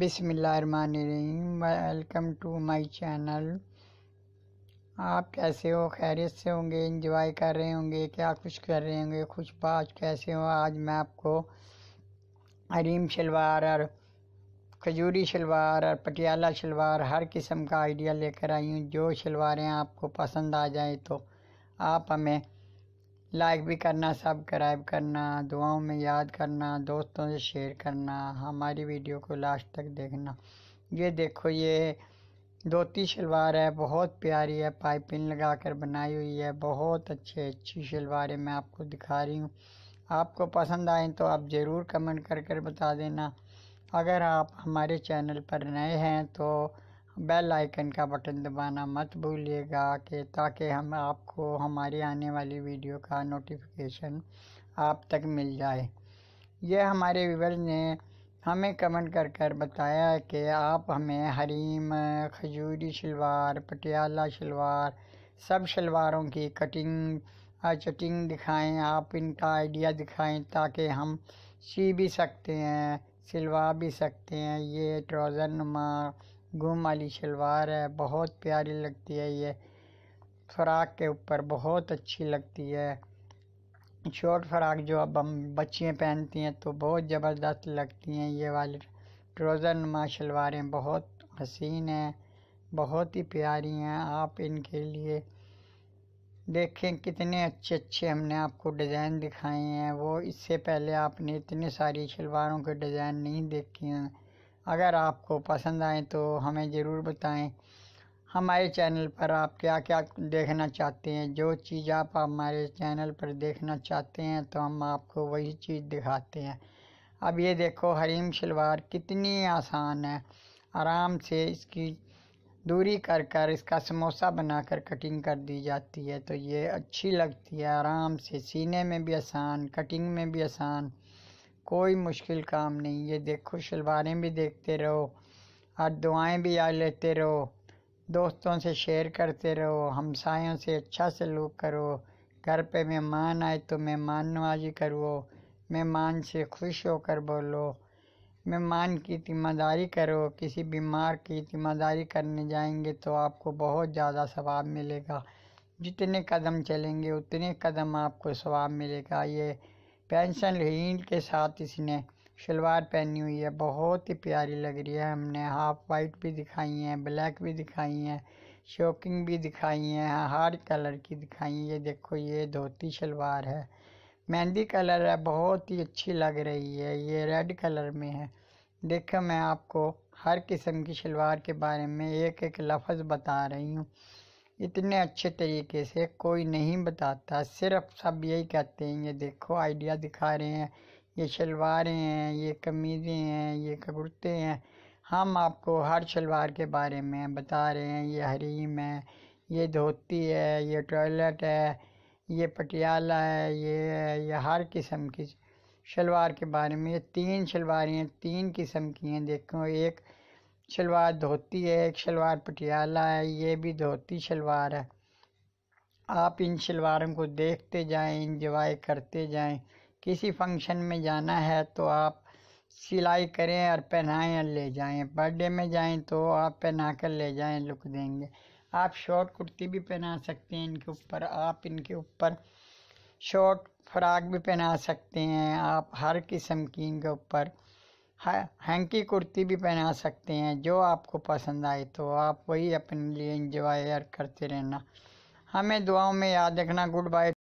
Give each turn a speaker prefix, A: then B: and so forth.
A: بسم اللہ الرحمن الرحیم ویلکم ٹو مائی چینل آپ کیسے ہو خیریت سے ہوں گے انجوائے کر رہے ہوں گے کیا کچھ کر رہے ہوں گے خوش پاس کیسے ہو آج میں آپ کو حریم شلوار اور کھجوری شلوار اور پٹیالہ شلوار ہر قسم کا آئیڈیا لے کر آئی ہوں جو شلواریں آپ کو پسند آ جائیں تو آپ ہمیں لائک بھی کرنا سبکرائب کرنا دعاؤں میں یاد کرنا دوستوں سے شیئر کرنا ہماری ویڈیو کو لاسٹ تک دیکھنا یہ دیکھو یہ دھوتی شلوار ہے بہت پیاری ہے پائپنگ لگا کر بنائی ہوئی ہے بہت اچھی اچھی شلواریں میں آپ کو دکھا رہی ہوں آپ کو پسند آئیں تو آپ ضرور کمنٹ کر کر بتا دینا اگر آپ ہمارے چینل پر نئے ہیں تو بیل آئکن کا بٹن دبانا مت بھولیے گا کہ تاکہ ہم آپ کو ہماری آنے والی ویڈیو کا نوٹیفیکیشن آپ تک مل جائے یہ ہمارے ویور نے ہمیں کمنٹ کر کر بتایا کہ آپ ہمیں حریم کھجوری شلوار پٹیالہ شلوار سب شلواروں کی کٹنگ چٹنگ دکھائیں آپ ان کا آئیڈیا دکھائیں تاکہ ہم سی بھی سکتے ہیں سلوا بھی سکتے ہیں یہ ٹروزر نما گم والی شلوار ہے بہت پیاری لگتی ہے یہ فراک کے اوپر بہت اچھی لگتی ہے شورٹ فراک جو اب ہم بچیاں پہنتی ہیں تو بہت زبردست لگتی ہیں یہ والی ٹروزر نما شلواریں بہت حسین ہیں بہت ہی پیاری ہیں آپ ان کے لیے دیکھیں کتنے اچھے اچھے ہم نے آپ کو ڈیزائن دکھائے ہیں وہ اس سے پہلے آپ نے اتنے ساری شلواروں کے ڈیزائن نہیں دیکھے ہیں اگر آپ کو پسند آئیں تو ہمیں ضرور بتائیں ہمارے چینل پر آپ کیا کیا دیکھنا چاہتے ہیں جو چیز آپ ہمارے چینل پر دیکھنا چاہتے ہیں تو ہم آپ کو وہی چیز دکھاتے ہیں اب یہ دیکھو حریم شلوار کتنی آسان ہے آرام سے اس کی دوری کر کر اس کا سموسہ بنا کر کٹنگ کر دی جاتی ہے تو یہ اچھی لگتی ہے آرام سے سینے میں بھی آسان کٹنگ میں بھی آسان کوئی مشکل کام نہیں یہ دیکھو شلواریں بھی دیکھتے رہو اور دعائیں بھی آ لیتے رہو دوستوں سے شیئر کرتے رہو ہمسایوں سے اچھا سلوک کرو گھر پہ مہمان آئے تو مہمان نوازی کرو مہمان سے خوش ہو کر بولو مہمان کی ذمہ داری کرو کسی بیمار کی ذمہ داری کرنے جائیں گے تو آپ کو بہت زیادہ ثواب ملے گا جتنے قدم چلیں گے اتنے قدم آپ کو ثواب ملے گا یہ پینسل ہیل کے ساتھ اس نے شلوار پہنی ہوئی ہے بہت ہی پیاری لگ رہی ہے ہم نے ہاف وائٹ بھی دکھائی ہیں بلیک بھی دکھائی ہیں شوکنگ بھی دکھائی ہیں ہارڈ کلر کی دکھائی ہیں یہ دیکھو یہ دھوتی شلوار ہے مہندی کلر ہے بہت ہی اچھی لگ رہی ہے یہ ریڈ کلر میں ہے دیکھو میں آپ کو ہر قسم کی شلوار کے بارے میں ایک ایک لفظ بتا رہی ہوں اتنے اچھے طریقے سے کوئی نہیں بتاتا صرف سب یہی کہتے ہیں یہ دیکھو آئیڈیا دکھا رہے ہیں یہ شلواریں ہیں یہ قمیضیں ہیں یہ کرتے ہیں ہم آپ کو ہر شلوار کے بارے میں بتا رہے ہیں یہ حریم ہے یہ دھوتی ہے یہ ٹوائلٹ ہے یہ پٹیالہ ہے یہ ہے یہ ہر قسم کی شلوار کے بارے میں یہ تین شلواریں تین قسم کی ہیں دیکھو ایک شلوار دھوتی ہے ایک شلوار پٹیالہ ہے یہ بھی دھوتی شلوار ہے آپ ان شلواروں کو دیکھتے جائیں انجوائے کرتے جائیں کسی فنکشن میں جانا ہے تو آپ سلائی کریں اور پہنائیں اور لے جائیں برتھ ڈے میں جائیں تو آپ پہنا کر لے جائیں لک دیں گے آپ شارٹ کرتی بھی پہنا سکتے ہیں ان کے اوپر آپ ان کے اوپر شارٹ فراک بھی پہنا سکتے ہیں آپ ہر قسم کی ان کے اوپر ہینکی کرتی بھی پہنا سکتے ہیں جو آپ کو پسند آئے تو آپ وہی اپنے لیے انجوائے کرتے رہنا ہمیں دعاؤں میں یاد رکھنا گڈ بائی